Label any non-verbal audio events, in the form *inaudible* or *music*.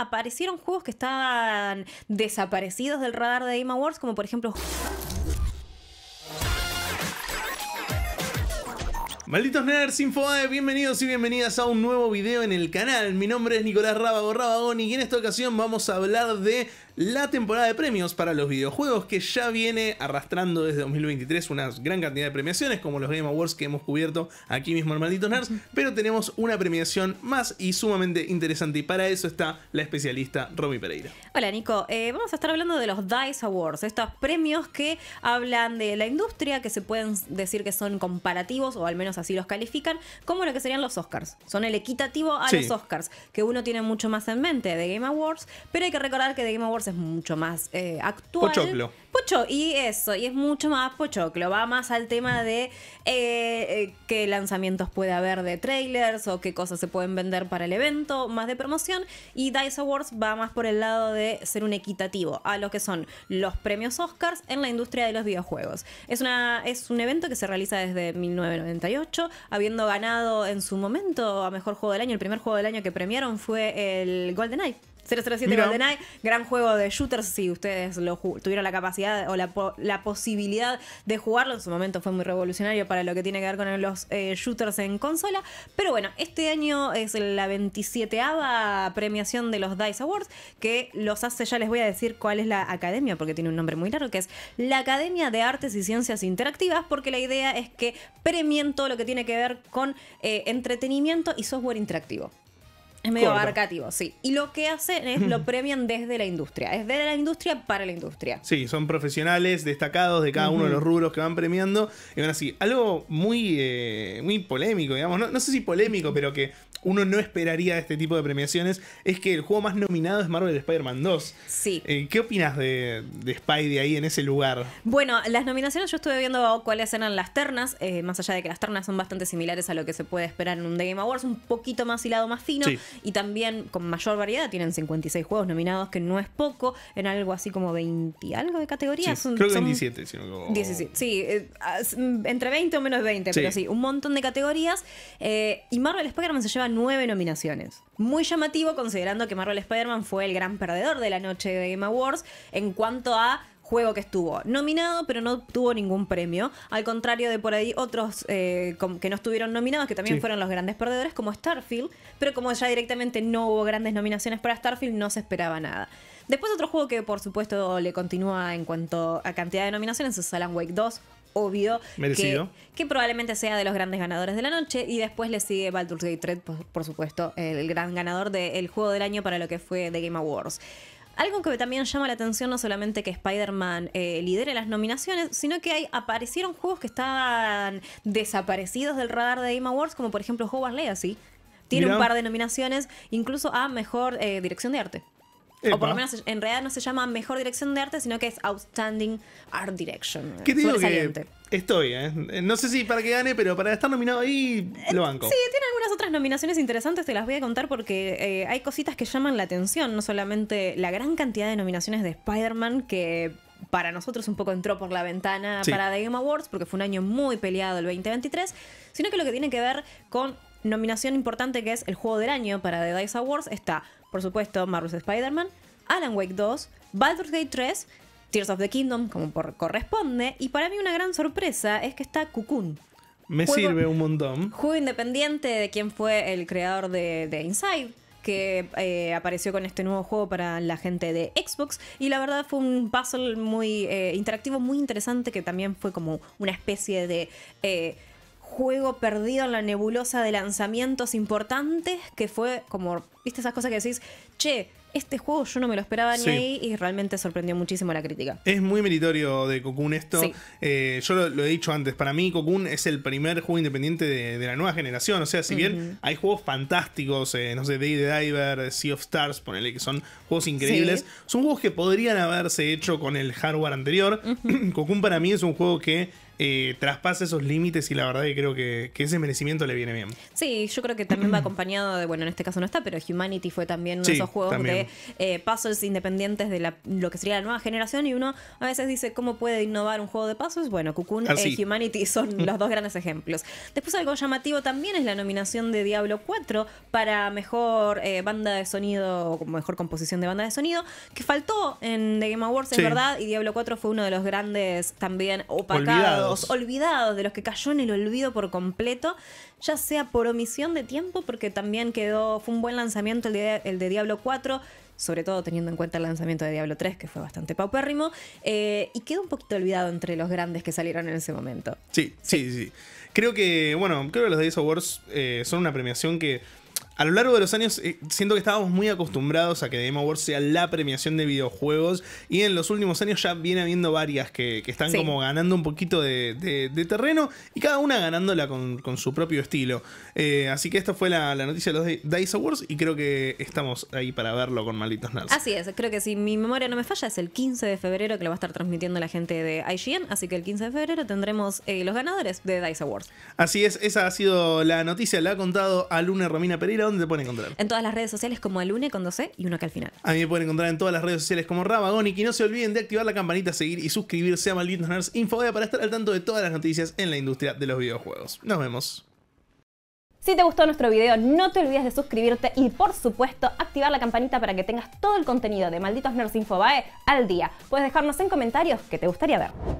aparecieron juegos que estaban desaparecidos del radar de Game Awards, como por ejemplo... Malditos nerds, InfoAe. bienvenidos y bienvenidas a un nuevo video en el canal. Mi nombre es Nicolás Rábago Rabagón y en esta ocasión vamos a hablar de la temporada de premios para los videojuegos que ya viene arrastrando desde 2023 una gran cantidad de premiaciones como los Game Awards que hemos cubierto aquí mismo en Malditos Nerds, pero tenemos una premiación más y sumamente interesante y para eso está la especialista Romy Pereira. Hola Nico, eh, vamos a estar hablando de los DICE Awards, estos premios que hablan de la industria, que se pueden decir que son comparativos o al menos así los califican, como lo que serían los Oscars. Son el equitativo a los Oscars, que uno tiene mucho más en mente de Game Awards, pero hay que recordar que de Game Awards es mucho más eh, actual. Pochoclo. Pocho, y eso, y es mucho más pochoclo. Va más al tema de eh, eh, qué lanzamientos puede haber de trailers o qué cosas se pueden vender para el evento, más de promoción. Y Dice Awards va más por el lado de ser un equitativo a lo que son los premios Oscars en la industria de los videojuegos. Es, una, es un evento que se realiza desde 1998, habiendo ganado en su momento a mejor juego del año. El primer juego del año que premiaron fue el Golden Eye 007 gran juego de shooters, si ustedes lo tuvieron la capacidad o la, posibilidad de jugarlo, en su momento fue muy revolucionario para lo que tiene que ver con los eh, shooters en consola, pero bueno, este año es la 27 premiación de los DICE Awards, que los hace, ya les voy a decir cuál es la academia, porque tiene un nombre muy largo, que es la Academia de Artes y Ciencias Interactivas, porque la idea es que premien todo lo que tiene que ver con eh, entretenimiento y software interactivo. Es medio abarcativo, sí. Y lo que hacen es lo premian desde la industria. Es desde la industria para la industria. Sí, son profesionales destacados de cada uno de los rubros que van premiando. Y van así. Algo muy, eh, muy polémico, digamos. No, sé si polémico, pero que uno no esperaría de este tipo de premiaciones es que el juego más nominado es Marvel Spider-Man 2. Sí. Eh, ¿Qué opinas de, de Spidey ahí en ese lugar? Bueno, las nominaciones yo estuve viendo cuáles eran las ternas, eh, más allá de que las ternas son bastante similares a lo que se puede esperar en un The Game Awards, un poquito más hilado, más fino. Sí y también con mayor variedad. Tienen 56 juegos nominados, que no es poco, en algo así como 20 algo de categorías. creo que 27, si no 17, sí, entre 20 o menos 20, pero sí, un montón de categorías. Eh, y Marvel Spider-Man se lleva 9 nominaciones. Muy llamativo considerando que Marvel Spider-Man fue el gran perdedor de la noche de Game Awards en cuanto a juego que estuvo nominado, pero no tuvo ningún premio. Al contrario de por ahí otros eh, que no estuvieron nominados, que también fueron los grandes perdedores, como Starfield, pero como ya directamente no hubo grandes nominaciones para Starfield, no se esperaba nada. Después otro juego que por supuesto le continúa en cuanto a cantidad de nominaciones es Alan Wake 2, obvio. Que, que, probablemente sea de los grandes ganadores de la noche. Y después le sigue Baldur's Gate 3, por, supuesto, el gran ganador del juego del año para lo que fue The Game Awards. Algo que también llama la atención no solamente que Spider-Man eh, lidere las nominaciones, sino que hay, aparecieron juegos que estaban desaparecidos del radar de Game Awards, como por ejemplo Hogwarts Legacy. Tiene un par de nominaciones, incluso a Mejor eh, Dirección de Arte. O por lo menos en realidad no se llama Mejor Dirección de Arte, sino que es Outstanding Art Direction. ¿Qué eh, digo Estoy, ¿eh? ¿eh? No sé si para que gane, pero para estar nominado ahí eh, lo banco. Sí, tiene algunas otras nominaciones interesantes, te las voy a contar porque eh, hay cositas que llaman la atención, no solamente la gran cantidad de nominaciones de Spider-Man que para nosotros un poco entró por la ventana para The Game Awards porque fue un año muy peleado el 2023, sino que lo que tiene que ver con nominación importante que es el juego del año para The Dice Awards está, por supuesto, Marvel's Spider-Man, Alan Wake 2, Baldur's Gate 3 Tears of the Kingdom, como por, corresponde. Y para mí una gran sorpresa es que está Cocoon. Me sirve un montón. Juego independiente de quien fue el creador de, Inside que eh, apareció con este nuevo juego para la gente de Xbox y la verdad fue un puzzle muy eh, interactivo, muy interesante que también fue como una especie de eh, juego perdido en la nebulosa de lanzamientos importantes que fue como, viste esas cosas que decís, che, este juego yo no me lo esperaba ni ahí y realmente sorprendió muchísimo la crítica. Es muy meritorio de Cocoon esto. Eh, yo lo, he dicho antes, para mí Cocoon es el primer juego independiente de, la nueva generación. O sea, si bien hay juegos fantásticos, eh, no sé, Day the Diver, Sea of Stars, ponele que son juegos increíbles, son juegos que podrían haberse hecho con el hardware anterior. *clears throat* Cocoon para mí es un juego que eh, traspasa esos límites y la verdad que creo que, ese merecimiento le viene bien. Sí, yo creo que también va acompañado de, bueno, en este caso no está, pero Humanity fue también uno de esos juegos de eh, pasos independientes de la, lo que sería la nueva generación y uno a veces dice, ¿cómo puede innovar un juego de puzzles? Bueno, Cocoon y ah, eh, Humanity son *laughs* los dos grandes ejemplos. Después algo llamativo también es la nominación de Diablo 4 para mejor eh, banda de sonido o mejor composición de banda de sonido, que faltó en The Game Awards, es verdad, y Diablo 4 fue uno de los grandes también opacados olvidados. de los que cayó en el olvido por completo, ya sea por omisión de tiempo, porque también quedó, fue un buen lanzamiento el de, Diablo 4, sobre todo teniendo en cuenta el lanzamiento de Diablo 3, que fue bastante paupérrimo, eh, y quedó un poquito olvidado entre los grandes que salieron en ese momento. Sí, sí, sí. Creo que, bueno, creo que los Days Awards eh, son una premiación que a lo largo de los años eh, siento que estábamos muy acostumbrados a que Game Awards sea la premiación de videojuegos y en los últimos años ya viene habiendo varias que, están como ganando un poquito de, terreno y cada una ganándola con, su propio estilo. Eh, así que esta fue la, noticia de los Dice Awards y creo que estamos ahí para verlo con Malditos Nerds. Así es, creo que si mi memoria no me falla es el 15 de febrero que lo va a estar transmitiendo la gente de IGN, así que el 15 de febrero tendremos eh, los ganadores de Dice Awards. Así es, esa ha sido la noticia, la ha contado a Luna Romina Pereira dónde te pueden encontrar? En todas las redes sociales como el une con 12 e y uno que al final. A mí me pueden encontrar en todas las redes sociales como Rabagonic y no se olviden de activar la campanita, seguir y suscribirse a Malditos Nerds InfoBea para estar al tanto de todas las noticias en la industria de los videojuegos. Nos vemos. Si te gustó nuestro video, no te olvides de suscribirte y por supuesto activar la campanita para que tengas todo el contenido de Malditos Nerds Infobae al día. Puedes dejarnos en comentarios qué te gustaría ver.